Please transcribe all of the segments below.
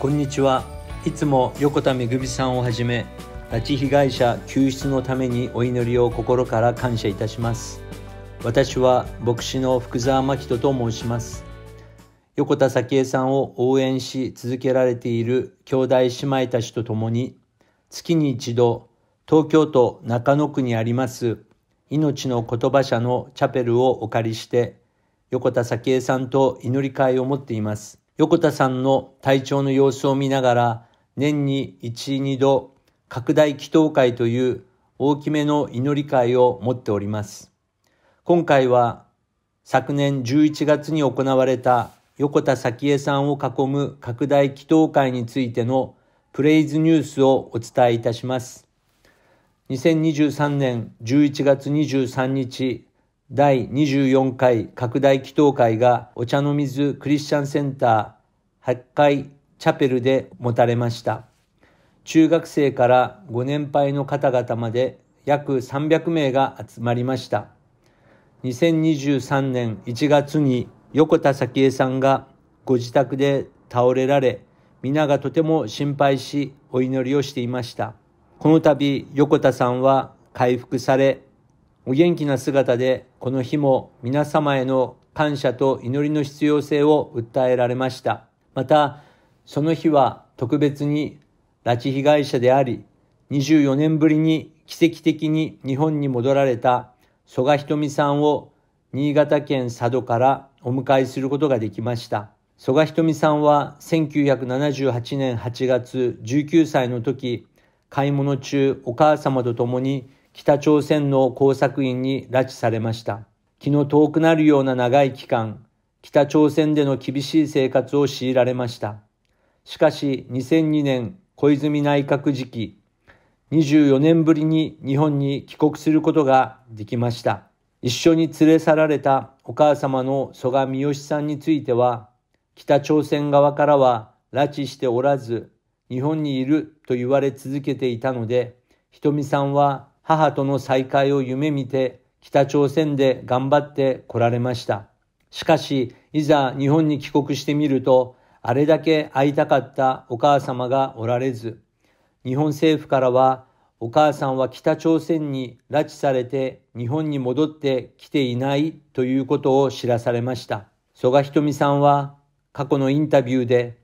こんにちはいつも横田めぐみさんをはじめ拉致被害者救出のためにお祈りを心から感謝いたします私は牧師の福沢真人と申します横田早紀江さんを応援し続けられている兄弟姉妹たちと共に月に一度東京都中野区にあります命の言葉社のチャペルをお借りして横田早紀江さんと祈り会を持っています横田さんの体調の様子を見ながら、年に1、2度、拡大祈祷会という大きめの祈り会を持っております。今回は、昨年11月に行われた横田早紀江さんを囲む拡大祈祷会についてのプレイズニュースをお伝えいたします。2023年11月23日、第24回拡大祈祷会がお茶の水クリスチャンセンター8階チャペルで持たれました。中学生からご年配の方々まで約300名が集まりました。2023年1月に横田早紀江さんがご自宅で倒れられ、皆がとても心配しお祈りをしていました。この度、横田さんは回復され、お元気な姿でこの日も皆様への感謝と祈りの必要性を訴えられました。また、その日は特別に拉致被害者であり、24年ぶりに奇跡的に日本に戻られた曽我ひとみさんを新潟県佐渡からお迎えすることができました。曽我ひとみさんは1978年8月19歳の時、買い物中お母様と共に北朝鮮の工作員に拉致されました。気の遠くなるような長い期間、北朝鮮での厳しい生活を強いられました。しかし2002年小泉内閣時期、24年ぶりに日本に帰国することができました。一緒に連れ去られたお母様の蘇我三好さんについては、北朝鮮側からは拉致しておらず、日本にいると言われ続けていたので、ひとみさんは母との再会を夢見て北朝鮮で頑張ってこられました。しかし、いざ日本に帰国してみると、あれだけ会いたかったお母様がおられず、日本政府からは、お母さんは北朝鮮に拉致されて日本に戻ってきていないということを知らされました。曽我瞳さんは過去のインタビューで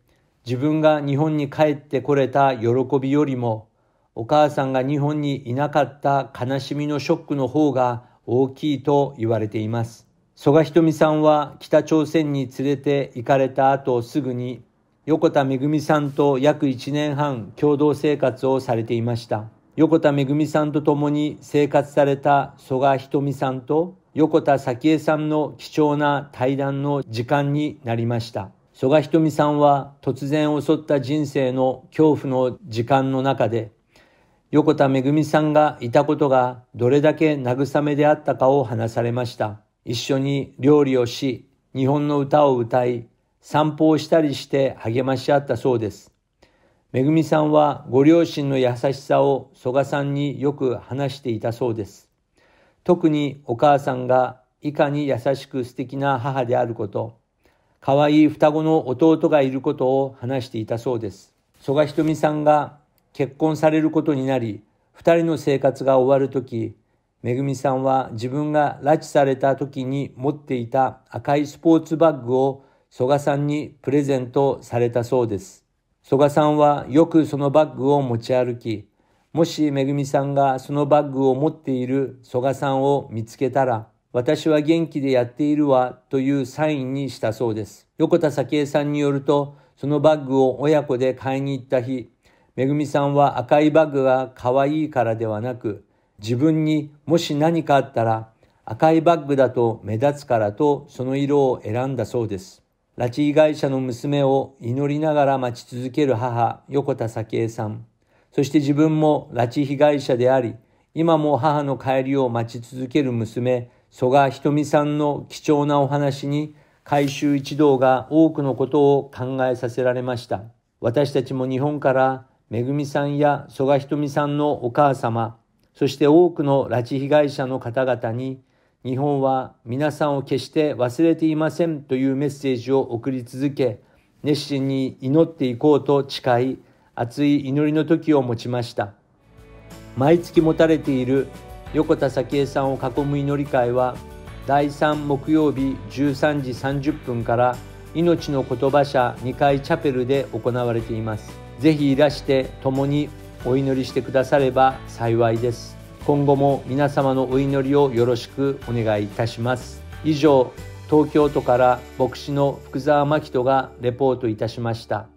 自分が日本に帰ってこれた喜びよりもお母さんが日本にいなかった悲しみのショックの方が大きいと言われています。曽我ひとみさんは北朝鮮に連れて行かれた後すぐに横田めぐみさんと約1年半共同生活をされていました。横田めぐみさんと共に生活された曽我ひとみさんと横田早紀江さんの貴重な対談の時間になりました。曽我ひとみさんは突然襲った人生の恐怖の時間の中で横田めぐみさんがいたことがどれだけ慰めであったかを話されました。一緒に料理をし、日本の歌を歌い、散歩をしたりして励まし合ったそうです。めぐみさんはご両親の優しさを曽我さんによく話していたそうです。特にお母さんがいかに優しく素敵な母であること、可愛い双子の弟がいることを話していたそうです。曽我ひとみさんが結婚されることになり、2人の生活が終わるとき、めぐみさんは自分が拉致された時に持っていた赤いスポーツバッグを曽我さんにプレゼントされたそうです。曽我さんはよくそのバッグを持ち歩き、もしめぐみさんがそのバッグを持っている曽我さんを見つけたら、私は元気でやっているわというサインにしたそうです。横田早紀江さんによると、そのバッグを親子で買いに行った日、めぐみさんは赤いバッグが可愛いからではなく、自分にもし何かあったら赤いバッグだと目立つからとその色を選んだそうです。拉致被害者の娘を祈りながら待ち続ける母、横田早紀江さん。そして自分も拉致被害者であり、今も母の帰りを待ち続ける娘、曽我ひとみさんの貴重なお話に、改修一同が多くのことを考えさせられました。私たちも日本からめぐみさんや曽我ひとみさんのお母様、そして多くの拉致被害者の方々に、日本は皆さんを決して忘れていませんというメッセージを送り続け、熱心に祈っていこうと誓い、熱い祈りの時を持ちました。毎月持たれている横田早紀江さんを囲む祈り会は、第3木曜日13時30分から命の言葉社2階チャペルで行われています。ぜひいらして共にお祈りしてくだされば幸いです今後も皆様のお祈りをよろしくお願いいたします以上東京都から牧師の福沢真紀人がレポートいたしました。